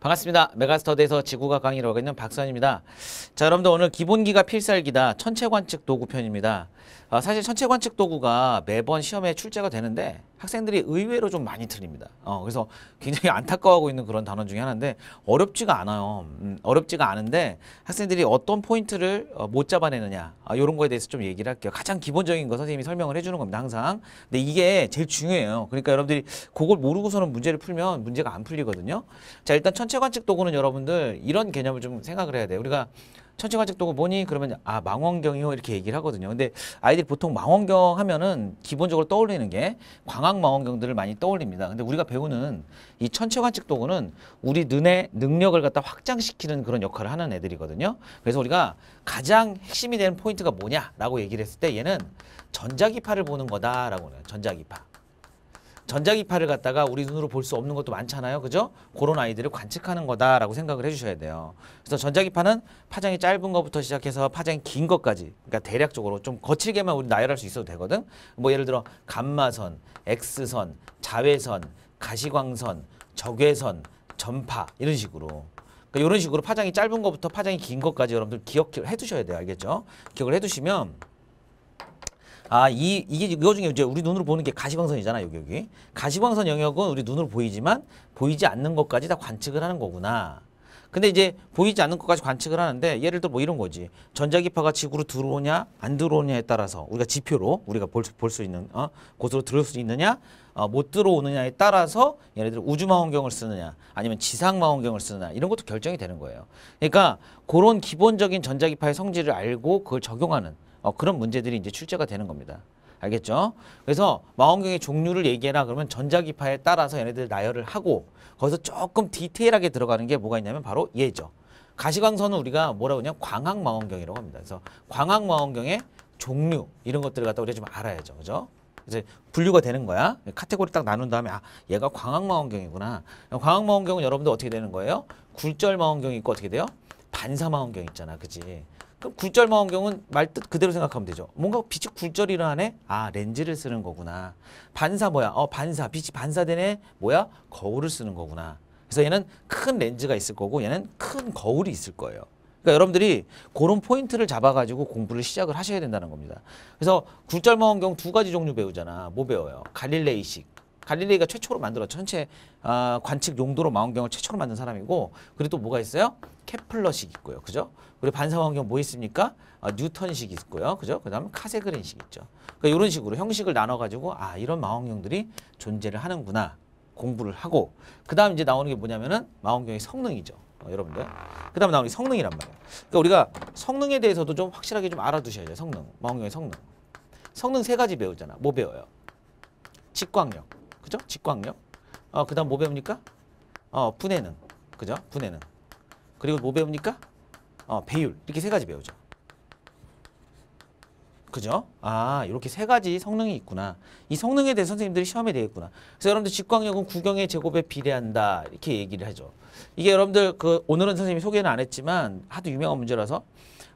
반갑습니다. 메가스터드에서 지구가 강의를 하고 있는 박선입니다. 자, 여러분들 오늘 기본기가 필살기다. 천체 관측 도구 편입니다. 아, 사실 천체 관측 도구가 매번 시험에 출제가 되는데 학생들이 의외로 좀 많이 틀립니다. 어, 그래서 굉장히 안타까워하고 있는 그런 단원 중에 하나인데 어렵지가 않아요. 음, 어렵지가 않은데 학생들이 어떤 포인트를 어, 못 잡아내느냐 아, 이런 거에 대해서 좀 얘기를 할게요. 가장 기본적인 거 선생님이 설명을 해주는 겁니다. 항상. 근데 이게 제일 중요해요. 그러니까 여러분들이 그걸 모르고서는 문제를 풀면 문제가 안 풀리거든요. 자 일단 천체 관측 도구는 여러분들 이런 개념을 좀 생각을 해야 돼요. 우리가 천체관측도구 뭐니? 그러면 아 망원경이요 이렇게 얘기를 하거든요. 근데 아이들이 보통 망원경 하면은 기본적으로 떠올리는 게 광학 망원경들을 많이 떠올립니다. 근데 우리가 배우는 이 천체관측도구는 우리 눈의 능력을 갖다 확장시키는 그런 역할을 하는 애들이거든요. 그래서 우리가 가장 핵심이 되는 포인트가 뭐냐라고 얘기를 했을 때 얘는 전자기파를 보는 거다라고 해요. 전자기파. 전자기파를 갖다가 우리 눈으로 볼 수 없는 것도 많잖아요. 그죠? 그런 아이들을 관측하는 거다라고 생각을 해주셔야 돼요. 그래서 전자기파는 파장이 짧은 것부터 시작해서 파장이 긴 것까지 그러니까 대략적으로 좀 거칠게만 우리 나열할 수 있어도 되거든. 뭐 예를 들어 감마선, X선, 자외선, 가시광선, 적외선, 전파 이런 식으로 그러니까 이런 식으로 파장이 짧은 것부터 파장이 긴 것까지 여러분들 기억해 두셔야 돼요. 알겠죠? 기억을 해 두시면 아, 이, 이게 이거 중에 이제 우리 눈으로 보는 게 가시광선이잖아, 여기, 여기. 가시광선 영역은 우리 눈으로 보이지만 보이지 않는 것까지 다 관측을 하는 거구나. 근데 이제 보이지 않는 것까지 관측을 하는데 예를 들어 뭐 이런 거지. 전자기파가 지구로 들어오냐 안 들어오냐에 따라서 우리가 지표로 우리가 볼수 볼수 있는 어? 곳으로 들어올수 있느냐 어, 못 들어오느냐에 따라서 예를 들어 우주망원경을 쓰느냐 아니면 지상망원경을 쓰느냐 이런 것도 결정이 되는 거예요. 그러니까 그런 기본적인 전자기파의 성질을 알고 그걸 적용하는 어, 그런 문제들이 이제 출제가 되는 겁니다. 알겠죠? 그래서 망원경의 종류를 얘기해라 그러면 전자기파에 따라서 얘네들 나열을 하고 거기서 조금 디테일하게 들어가는 게 뭐가 있냐면 바로 얘죠. 가시광선은 우리가 뭐라고 그냥 광학망원경이라고 합니다. 그래서 광학망원경의 종류 이런 것들을 갖다 우리가 좀 알아야죠. 그죠? 이제 분류가 되는 거야. 카테고리 딱 나눈 다음에 아 얘가 광학망원경이구나. 광학망원경은 여러분들 어떻게 되는 거예요? 굴절망원경이 있고 어떻게 돼요? 반사망원경 있잖아. 그지? 그럼 굴절 망원경은 말뜻 그대로 생각하면 되죠. 뭔가 빛이 굴절이라 하네? 아 렌즈를 쓰는 거구나. 반사 뭐야? 어 반사 빛이 반사되네? 뭐야? 거울을 쓰는 거구나. 그래서 얘는 큰 렌즈가 있을 거고 얘는 큰 거울이 있을 거예요. 그러니까 여러분들이 그런 포인트를 잡아가지고 공부를 시작을 하셔야 된다는 겁니다. 그래서 굴절 망원경 두 가지 종류 배우잖아. 뭐 배워요? 갈릴레이식. 갈릴레이가 최초로 만들어 전체 아, 관측 용도로 망원경을 최초로 만든 사람이고 그리고 또 뭐가 있어요? 케플러식 있고요. 그죠? 그리고 반사광경 뭐 있습니까? 아, 뉴턴식 있고요. 그죠? 그 다음에 카세그린식 있죠. 그러니까 이런 식으로 형식을 나눠가지고 아 이런 망원경들이 존재를 하는구나 공부를 하고 그 다음 이제 나오는 게 뭐냐면은 망원경의 성능이죠. 어, 여러분들. 그 다음에 나오는 게 성능이란 말이에요. 그러니까 우리가 성능에 대해서도 좀 확실하게 좀 알아두셔야 돼 성능. 망원경의 성능. 성능 세 가지 배우잖아. 뭐 배워요? 직광력. 그죠? 직광력. 어, 그 다음 뭐 배웁니까? 어, 분해능. 그죠? 분해능. 그리고 뭐 배웁니까? 어, 배율. 이렇게 세 가지 배우죠. 그죠? 아, 이렇게 세 가지 성능이 있구나. 이 성능에 대해 선생님들이 시험에 대해 구나 그래서 여러분들 직광력은 구경의 제곱에 비례한다. 이렇게 얘기를 하죠. 이게 여러분들 그 오늘은 선생님이 소개는 안 했지만 하도 유명한 문제라서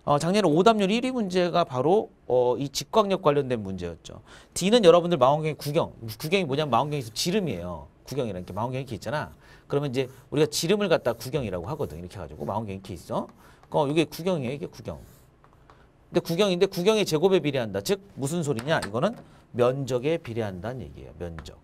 어, 작년에 오답률 1위 문제가 바로 어, 이 직광력 관련된 문제였죠. D는 여러분들 망원경의 구경. 구경이 뭐냐면 망원경에서 지름이에요. 구경이라는 게 망원경이 이렇게 있잖아. 그러면 이제 우리가 지름을 갖다 구경이라고 하거든. 이렇게 해가지고 망원경 이렇게 있어. 어, 이게 구경이에요. 이게 구경. 근데 구경인데 구경의 제곱에 비례한다. 즉 무슨 소리냐? 이거는 면적에 비례한다는 얘기예요. 면적.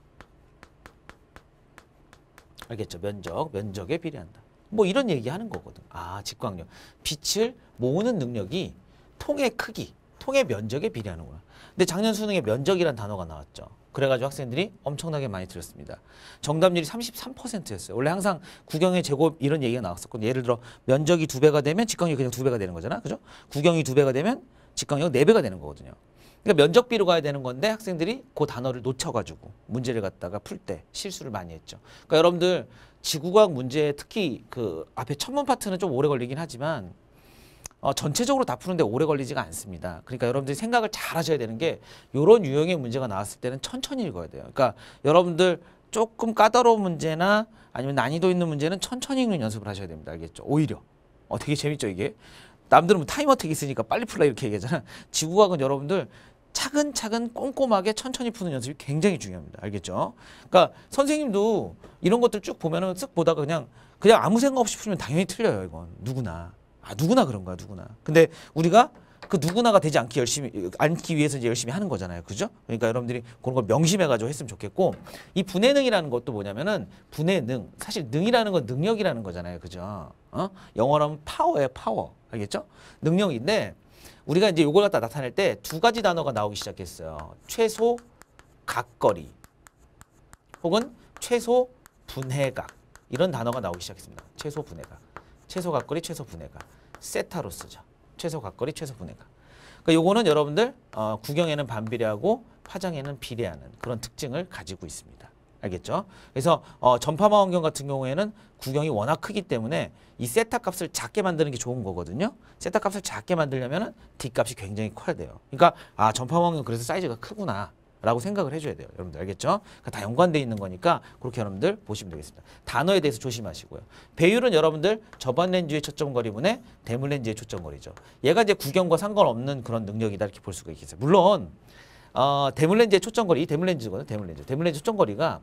알겠죠? 면적, 면적에 비례한다. 뭐 이런 얘기하는 거거든. 아, 직광력. 빛을 모으는 능력이 통의 크기, 통의 면적에 비례하는구나. 근데 작년 수능에 면적이란 단어가 나왔죠. 그래가지고 학생들이 엄청나게 많이 들었습니다. 정답률이 33%였어요. 원래 항상 국영의 제곱 이런 얘기가 나왔었거든요. 예를 들어 면적이 두 배가 되면 직각이 그냥 두 배가 되는 거잖아, 그죠? 국영이 두 배가 되면 직각이 네 배가 되는 거거든요. 그러니까 면적비로 가야 되는 건데 학생들이 그 단어를 놓쳐가지고 문제를 갖다가 풀 때 실수를 많이 했죠. 그러니까 여러분들 지구과학 문제 특히 그 앞에 천문 파트는 좀 오래 걸리긴 하지만 어, 전체적으로 다 푸는데 오래 걸리지가 않습니다. 그러니까 여러분들이 생각을 잘 하셔야 되는 게 이런 유형의 문제가 나왔을 때는 천천히 읽어야 돼요. 그러니까 여러분들 조금 까다로운 문제나 아니면 난이도 있는 문제는 천천히 읽는 연습을 하셔야 됩니다. 알겠죠? 오히려. 어, 되게 재밌죠, 이게? 남들은 뭐 타임 어택 있으니까 빨리 풀라 이렇게 얘기하잖아. 지구학은 여러분들 차근차근 꼼꼼하게 천천히 푸는 연습이 굉장히 중요합니다. 알겠죠? 그러니까 선생님도 이런 것들 쭉 보면은 쓱 보다가 그냥 그냥 아무 생각 없이 풀면 당연히 틀려요, 이건. 누구나. 아, 누구나 그런 거야, 누구나. 근데 우리가 그 누구나가 되지 않기 열심히 않기 위해서 이제 열심히 하는 거잖아요. 그죠? 그러니까 여러분들이 그런 걸 명심해 가지고 했으면 좋겠고 이 분해능이라는 것도 뭐냐면은 분해능. 사실 능이라는 건 능력이라는 거잖아요. 그죠? 어? 영어로 하면 파워예요, 파워. 알겠죠? 능력인데 우리가 이제 요걸 갖다 나타낼 때 두 가지 단어가 나오기 시작했어요. 최소 각거리 혹은 최소 분해각 이런 단어가 나오기 시작했습니다. 최소 분해각. 최소 각거리, 최소 분해가. 세타로 쓰죠. 최소 각거리, 최소 분해가. 그러니까 요거는 여러분들 어, 구경에는 반비례하고 파장에는 비례하는 그런 특징을 가지고 있습니다. 알겠죠? 그래서 어, 전파망 원경 같은 경우에는 구경이 워낙 크기 때문에 이 세타 값을 작게 만드는 게 좋은 거거든요. 세타 값을 작게 만들려면 D 값이 굉장히 커야 돼요. 그러니까 아 전파망 원경 그래서 사이즈가 크구나. 라고 생각을 해줘야 돼요. 여러분들 알겠죠? 그러니까 다 연관되어 있는 거니까 그렇게 여러분들 보시면 되겠습니다. 단어에 대해서 조심하시고요. 배율은 여러분들 저번 렌즈의 초점거리분의 대물 렌즈의 초점거리죠. 얘가 이제 구경과 상관없는 그런 능력이다 이렇게 볼 수가 있겠어요. 물론 어, 대물 렌즈의 초점거리, 이 대물 렌즈거든요. 대물 렌즈. 대물 렌즈 초점거리가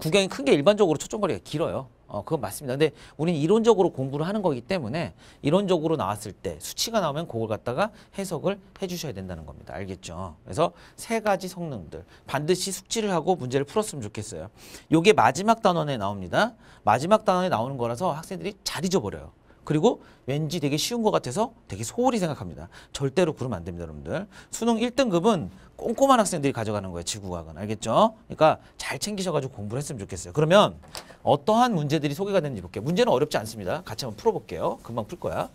구경이 큰 게 일반적으로 초점거리가 길어요. 어, 그건 맞습니다. 근데 우리는 이론적으로 공부를 하는 거기 때문에 이론적으로 나왔을 때 수치가 나오면 그걸 갖다가 해석을 해주셔야 된다는 겁니다. 알겠죠? 그래서 세 가지 성능들 반드시 숙지를 하고 문제를 풀었으면 좋겠어요. 요게 마지막 단원에 나옵니다. 마지막 단원에 나오는 거라서 학생들이 잘 잊어버려요. 그리고 왠지 되게 쉬운 것 같아서 되게 소홀히 생각합니다. 절대로 그러면 안 됩니다, 여러분들. 수능 1등급은 꼼꼼한 학생들이 가져가는 거예요, 지구과학은. 알겠죠? 그러니까 잘 챙기셔가지고 공부를 했으면 좋겠어요. 그러면 어떠한 문제들이 소개가 되는지 볼게요. 문제는 어렵지 않습니다. 같이 한번 풀어볼게요. 금방 풀 거야.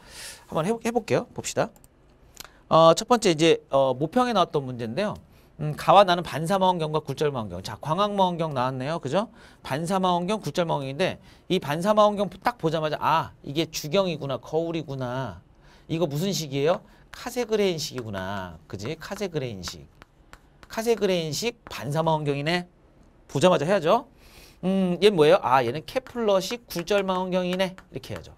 한번 해볼게요. 봅시다. 어, 첫 번째 이제 어, 모평에 나왔던 문제인데요. 음, 가와 나는 반사망원경과 굴절망원경. 자, 광학망원경 나왔네요. 그죠? 반사망원경, 굴절망원경인데 이 반사망원경 딱 보자마자 아, 이게 주경이구나, 거울이구나. 이거 무슨 식이에요? 카세그레인 식이구나. 그지? 카세그레인 식. 카세그레인 식 반사망원경이네. 보자마자 해야죠. 음, 얘 뭐예요? 아, 얘는 케플러식 굴절망원경이네. 이렇게 해야죠.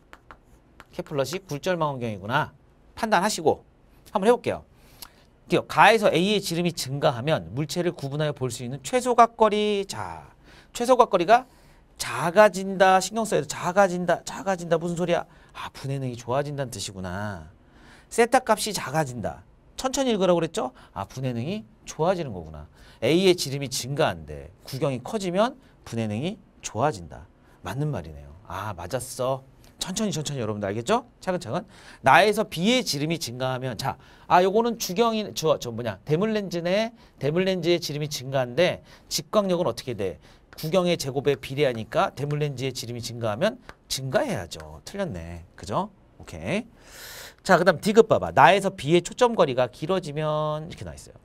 케플러식 굴절망원경이구나. 판단하시고 한번 해볼게요. 드어 가에서 A의 지름이 증가하면 물체를 구분하여 볼 수 있는 최소각거리 자 최소각거리가 작아진다 신경 써야 돼 작아진다 작아진다 무슨 소리야 아분해 능이 좋아진다는 뜻이구나 세타 값이 작아진다 천천히 읽으라고 그랬죠 아분해 능이 좋아지는 거구나 A의 지름이 증가한데 구경이 커지면 분해 능이 좋아진다 맞는 말이네요 아 맞았어 천천히 천천히 여러분들 알겠죠? 차근차근. 나에서 B의 지름이 증가하면 자, 아 요거는 주경인 저, 저 뭐냐? 대물렌즈네. 대물렌즈의 지름이 증가한데 직광력은 어떻게 돼? 구경의 제곱에 비례하니까 대물렌즈의 지름이 증가하면 증가해야죠. 틀렸네. 그죠? 오케이. 자, 그다음 D급 봐봐. 나에서 B의 초점 거리가 길어지면 이렇게 나와 있어요.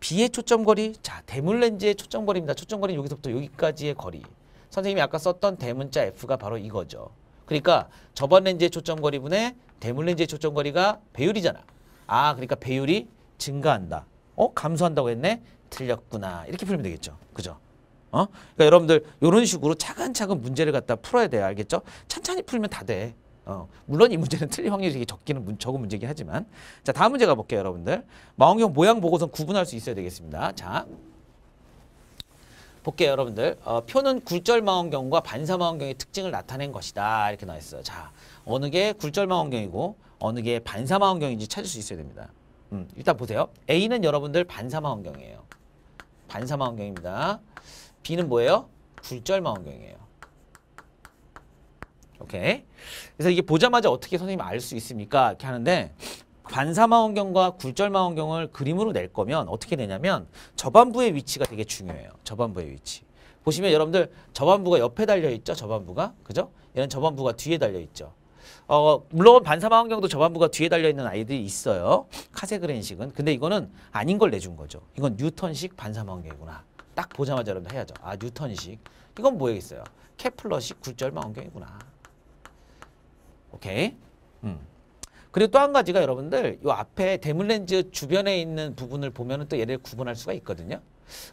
B의 초점 거리. 자, 대물렌즈의 초점 거리입니다. 초점 거리는 여기서부터 여기까지의 거리. 선생님이 아까 썼던 대문자 F가 바로 이거죠. 그러니까 저번 렌즈의 초점거리분의 대물 렌즈의 초점거리가 배율이잖아. 아 그러니까 배율이 증가한다. 어? 감소한다고 했네? 틀렸구나. 이렇게 풀면 되겠죠. 그죠? 어? 그러니까 여러분들 이런 식으로 차근차근 문제를 갖다 풀어야 돼요. 알겠죠? 천천히 풀면 다 돼. 어, 물론 이 문제는 틀릴 확률이 되게 적기는 문, 적은 문제긴 하지만 자 다음 문제 가볼게요 여러분들 망원경 모양 보고선 구분할 수 있어야 되겠습니다 자 볼게요, 여러분들. 어, 표는 굴절망원경과 반사망원경의 특징을 나타낸 것이다. 이렇게 나와 있어요. 자, 어느 게 굴절망원경이고 어느 게 반사망원경인지 찾을 수 있어야 됩니다. 음, 일단 보세요. A는 여러분들 반사망원경이에요. 반사망원경입니다. B는 뭐예요? 굴절망원경이에요. 오케이. 그래서 이게 보자마자 어떻게 선생님 이알 수 있습니까? 이렇게 하는데 관사망원경과 굴절망원경을 그림으로 낼 거면 어떻게 되냐면 저반부의 위치가 되게 중요해요. 저반부의 위치. 보시면 여러분들 저반부가 옆에 달려 있죠. 저반부가. 그죠? 얘는 저반부가 뒤에 달려 있죠. 어, 물론 반사망원경도 저반부가 뒤에 달려있는 아이들이 있어요. 카세그렌식은. 근데 이거는 아닌 걸 내준 거죠. 이건 뉴턴식 반사망원경이구나. 딱 보자마자 여러분 해야죠. 아, 뉴턴식. 이건 뭐겠어요? 케플러식 굴절망원경이구나. 오케이? 음. 그리고 또 한 가지가 여러분들 이 앞에 대문렌즈 주변에 있는 부분을 보면 은또 얘를 구분할 수가 있거든요.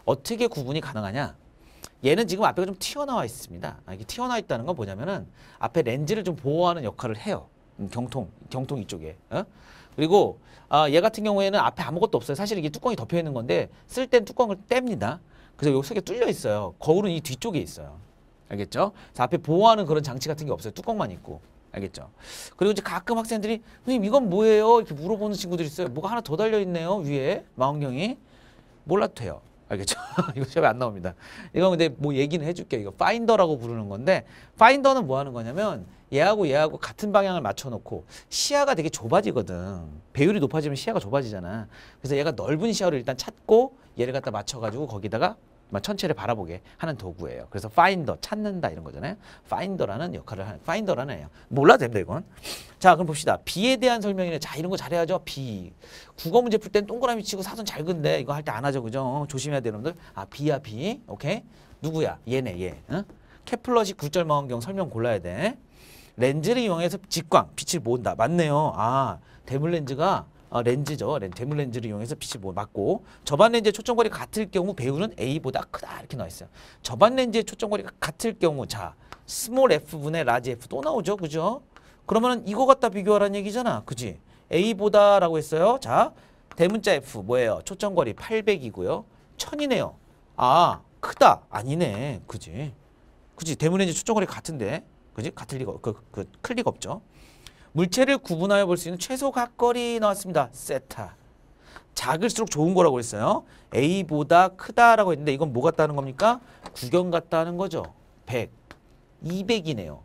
어떻게 구분이 가능하냐. 얘는 지금 앞에가 좀 튀어나와 있습니다. 아, 이게 튀어나와 있다는 건 뭐냐면은 앞에 렌즈를 좀 보호하는 역할을 해요. 음, 경통, 경통 이쪽에. 어? 그리고 아, 얘 같은 경우에는 앞에 아무것도 없어요. 사실 이게 뚜껑이 덮여 있는 건데 쓸 땐 뚜껑을 뗍니다. 그래서 여기 속에 뚫려 있어요. 거울은 이 뒤쪽에 있어요. 알겠죠? 자, 앞에 보호하는 그런 장치 같은 게 없어요. 뚜껑만 있고. 알겠죠? 그리고 이제 가끔 학생들이 선생님 이건 뭐예요? 이렇게 물어보는 친구들이 있어요. 뭐가 하나 더 달려 있네요. 위에 망원경이 몰라도 돼요. 알겠죠? 이거 시험에 안 나옵니다. 이건 근데 뭐 얘기는 해줄게요. 이거 파인더라고 부르는 건데 파인더는 뭐 하는 거냐면 얘하고 얘하고 같은 방향을 맞춰놓고 시야가 되게 좁아지거든. 배율이 높아지면 시야가 좁아지잖아. 그래서 얘가 넓은 시야를 일단 찾고 얘를 갖다 맞춰가지고 거기다가 천체를 바라보게 하는 도구예요. 그래서 파인더, 찾는다 이런 거잖아요. 파인더라는 역할을 하는, 파인더라는 애요. 몰라도 됩니다, 이건. 자, 그럼 봅시다. 비에 대한 설명이네. 자, 이런 거 잘해야죠. 비. 국어 문제 풀 땐 동그라미 치고 사선 잘 근데 이거 할 때 안 하죠, 그죠? 조심해야 돼요, 여러분들. 아, 비야, 비. 오케이? 누구야? 얘네, 얘. 어? 케플러식 굴절망원경 설명 골라야 돼. 렌즈를 이용해서 직광, 빛을 모은다. 맞네요. 아, 대물렌즈가 어, 렌즈죠. 대물 렌즈를 이용해서 빛이 뭐 맞고 저반 렌즈의 초점거리 같을 경우 배율은 A보다 크다 이렇게 나와 있어요. 저반 렌즈의 초점거리가 같을 경우 자 스몰 F분의 라지 F 또 나오죠. 그죠? 그러면 이거 갖다 비교하라는 얘기잖아. 그지? A보다 라고 했어요. 자 대문자 F 뭐예요? 초점거리 800이고요. 1000이네요. 아 크다 아니네. 그지? 그지? 대문 렌즈 초점거리 같은데 그지? 같을 리가 그, 그 클릭 없죠. 물체를 구분하여 볼 수 있는 최소 각거리 나왔습니다. 세타. 작을수록 좋은 거라고 했어요. A보다 크다라고 했는데 이건 뭐 같다는 겁니까? 구경 같다는 거죠. 100, 200이네요.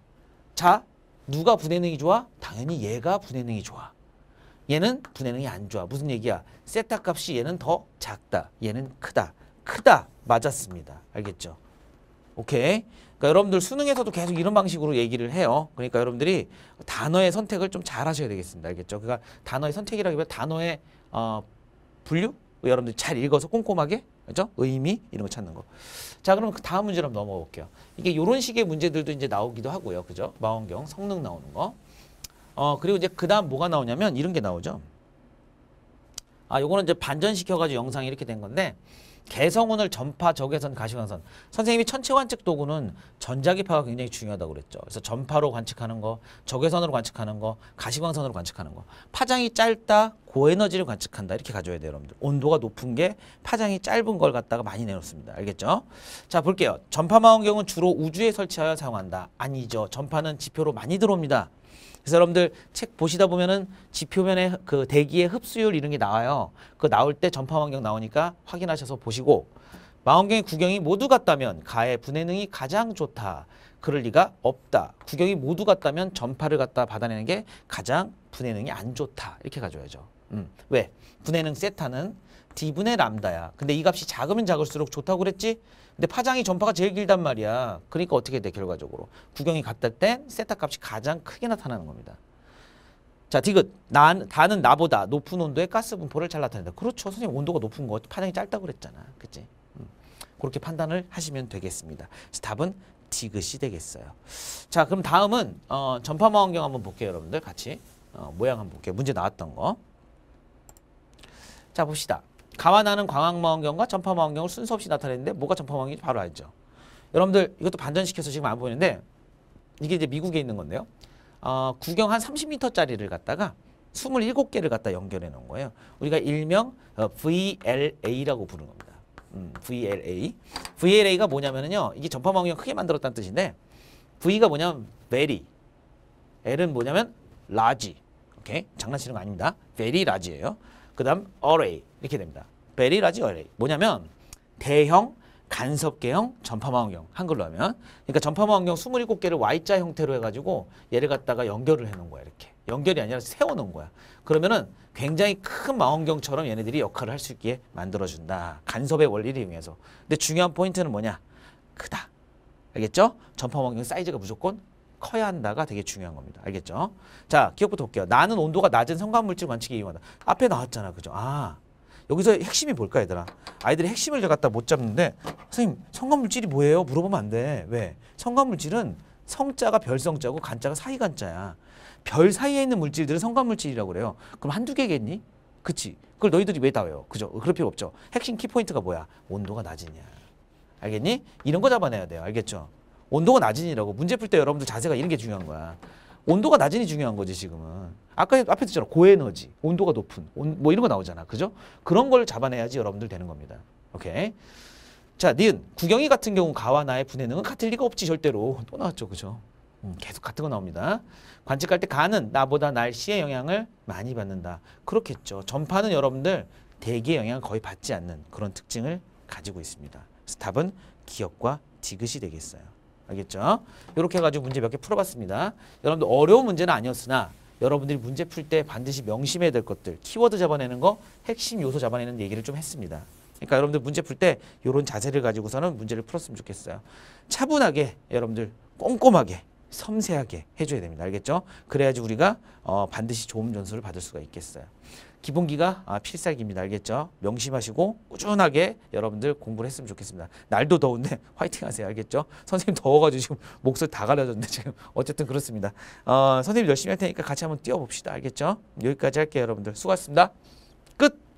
자, 누가 분해능이 좋아? 당연히 얘가 분해능이 좋아. 얘는 분해능이 안 좋아. 무슨 얘기야? 세타 값이 얘는 더 작다. 얘는 크다. 크다. 맞았습니다. 알겠죠? 오케이. 그러니까 여러분들 수능에서도 계속 이런 방식으로 얘기를 해요. 그러니까 여러분들이 단어의 선택을 좀 잘 하셔야 되겠습니다. 알겠죠? 그러니까 단어의 선택이라기보다 단어의 어, 분류? 여러분들 잘 읽어서 꼼꼼하게 그죠? 의미 이런 거 찾는 거. 자, 그럼 그 다음 문제로 넘어가 볼게요. 이게 이런 식의 문제들도 이제 나오기도 하고요. 그죠? 망원경 성능 나오는 거. 어, 그리고 이제 그다음 뭐가 나오냐면 이런 게 나오죠. 아, 요거는 이제 반전시켜 가지고 영상이 이렇게 된 건데 개성운을 전파, 적외선, 가시광선. 선생님이 천체 관측 도구는 전자기파가 굉장히 중요하다고 그랬죠. 그래서 전파로 관측하는 거, 적외선으로 관측하는 거, 가시광선으로 관측하는 거. 파장이 짧다, 고에너지를 관측한다. 이렇게 가져야 돼요, 여러분들. 온도가 높은 게 파장이 짧은 걸 갖다가 많이 내놓습니다. 알겠죠? 자, 볼게요. 전파 망원경은 주로 우주에 설치하여 사용한다. 아니죠. 전파는 지표로 많이 들어옵니다. 그래서 여러분들 책 보시다 보면은 지표면에그 대기의 흡수율 이런 게 나와요. 그 나올 때 전파 환경 나오니까 확인하셔서 보시고 망원경의 구경이 모두 같다면 가의 분해능이 가장 좋다. 그럴 리가 없다. 구경이 모두 같다면 전파를 갖다 받아내는 게 가장 분해능이 안 좋다. 이렇게 가져야죠. 음. 왜? 분해능 세타는 d분의 람다야. 근데 이 값이 작으면 작을수록 좋다고 그랬지? 근데 파장이 전파가 제일 길단 말이야. 그러니까 어떻게 돼 결과적으로. 구경이 같다땐 세타 값이 가장 크게 나타나는 겁니다. 자, 디귿. 난, 다는 나보다 높은 온도의 가스 분포를 잘 나타낸다. 그렇죠. 선생님 온도가 높은 거 파장이 짧다고 그랬잖아. 그치? 음. 그렇게 판단을 하시면 되겠습니다. 그래서 답은 디귿이 되겠어요. 자, 그럼 다음은 어, 전파망 원경 한번 볼게요. 여러분들 같이. 어, 모양 한번 볼게요. 문제 나왔던 거. 자, 봅시다. 가와나는 광학망원경과 전파망원경을 순서 없이 나타내는데 뭐가 전파망원경인지 바로 알죠. 여러분들 이것도 반전시켜서 지금 안 보이는데 이게 이제 미국에 있는 건데요. 어, 구경 한 30m짜리를 갖다가 27개를 갖다 연결해 놓은 거예요. 우리가 일명 어, VLA라고 부르는 겁니다. 음, VLA. VLA가 뭐냐면은요. 이게 전파망원경 크게 만들었다는 뜻인데 V가 뭐냐면 very. L은 뭐냐면 large. 오케이? 장난치는 거 아닙니다. very large예요. 그다음 array. 이렇게 됩니다. 베리 라지 l a r 뭐냐면 대형 간섭계형 전파망원경 한글로 하면 그러니까 전파망원경 27개를 Y자 형태로 해가지고 얘를 갖다가 연결을 해놓은 거야 이렇게 연결이 아니라 세워놓은 거야 그러면은 굉장히 큰 망원경처럼 얘네들이 역할을 할 수 있게 만들어준다 간섭의 원리를 이용해서 근데 중요한 포인트는 뭐냐 크다 알겠죠? 전파망원경 사이즈가 무조건 커야 한다가 되게 중요한 겁니다 알겠죠? 자 기억부터 볼게요 나는 온도가 낮은 성관물질 관측에 이용한다 앞에 나왔잖아 그죠? 아 여기서 핵심이 뭘까 얘들아? 아이들의 핵심을 갖다 못 잡는데 선생님 성관물질이 뭐예요? 물어보면 안 돼. 왜? 성관물질은 성자가 별성자고 간자가 사이간자야. 별 사이에 있는 물질들은 성관물질이라고 그래요. 그럼 한두 개겠니? 그치? 그걸 너희들이 왜 다 외워? 그죠? 그럴 필요 없죠. 핵심 키포인트가 뭐야? 온도가 낮으냐. 알겠니? 이런 거 잡아내야 돼요. 알겠죠? 온도가 낮으니라고 문제 풀 때 여러분들 자세가 이런 게 중요한 거야. 온도가 낮으니 중요한 거지 지금은. 아까 앞에 듣잖아 고에너지, 온도가 높은, 온, 뭐 이런 거 나오잖아, 그죠? 그런 걸 잡아내야지 여러분들 되는 겁니다. 오케이. 자, 니은 구경이 같은 경우 가와 나의 분해능은 같을 리가 없지 절대로 또 나왔죠, 그죠? 음, 계속 같은 거 나옵니다. 관측할 때 가는 나보다 날씨의 영향을 많이 받는다. 그렇겠죠. 전파는 여러분들 대기의 영향을 거의 받지 않는 그런 특징을 가지고 있습니다. 스탑은 기억과 디귿이 되겠어요. 알겠죠? 이렇게 해가지고 문제 몇 개 풀어봤습니다. 여러분들 어려운 문제는 아니었으나 여러분들이 문제 풀 때 반드시 명심해야 될 것들 키워드 잡아내는 거 핵심 요소 잡아내는 얘기를 좀 했습니다. 그러니까 여러분들 문제 풀 때 이런 자세를 가지고서는 문제를 풀었으면 좋겠어요. 차분하게 여러분들 꼼꼼하게 섬세하게 해줘야 됩니다. 알겠죠? 그래야지 우리가 어, 반드시 좋은 점수를 받을 수가 있겠어요. 기본기가 아, 필살기입니다. 알겠죠? 명심하시고 꾸준하게 여러분들 공부를 했으면 좋겠습니다. 날도 더운데 화이팅 하세요. 알겠죠? 선생님 더워가지고 지금 목소리 다 갈라졌는데 지금 어쨌든 그렇습니다. 어, 선생님 열심히 할 테니까 같이 한번 뛰어봅시다. 알겠죠? 여기까지 할게요. 여러분들 수고하셨습니다. 끝!